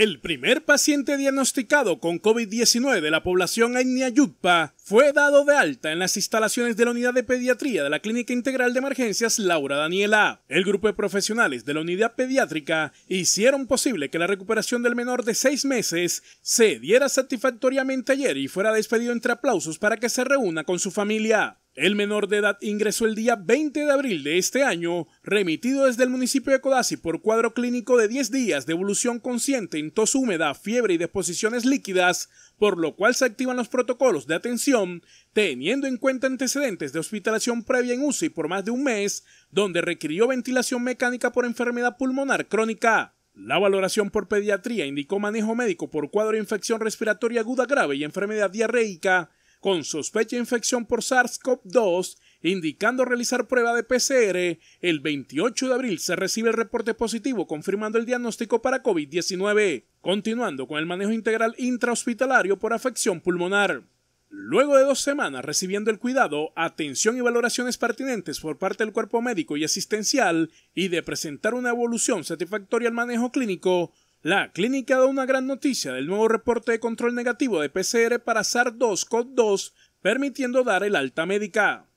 El primer paciente diagnosticado con COVID-19 de la población etnia Yutpa fue dado de alta en las instalaciones de la Unidad de Pediatría de la Clínica Integral de Emergencias Laura Daniela. El grupo de profesionales de la Unidad Pediátrica hicieron posible que la recuperación del menor de seis meses se diera satisfactoriamente ayer y fuera despedido entre aplausos para que se reúna con su familia. El menor de edad ingresó el día 20 de abril de este año, remitido desde el municipio de Codazzi por cuadro clínico de 10 días de evolución consciente en tos húmeda, fiebre y deposiciones líquidas, por lo cual se activan los protocolos de atención, teniendo en cuenta antecedentes de hospitalización previa en UCI por más de un mes, donde requirió ventilación mecánica por enfermedad pulmonar crónica. La valoración por pediatría indicó manejo médico por cuadro de infección respiratoria aguda grave y enfermedad diarreica con sospecha de infección por SARS-CoV-2, indicando realizar prueba de PCR. El 28 de abril se recibe el reporte positivo confirmando el diagnóstico para COVID-19, continuando con el manejo integral intrahospitalario por afección pulmonar. Luego de dos semanas recibiendo el cuidado, atención y valoraciones pertinentes por parte del cuerpo médico y asistencial y de presentar una evolución satisfactoria al manejo clínico, la clínica da una gran noticia del nuevo reporte de control negativo de PCR para SARS-CoV-2, permitiendo dar el alta médica.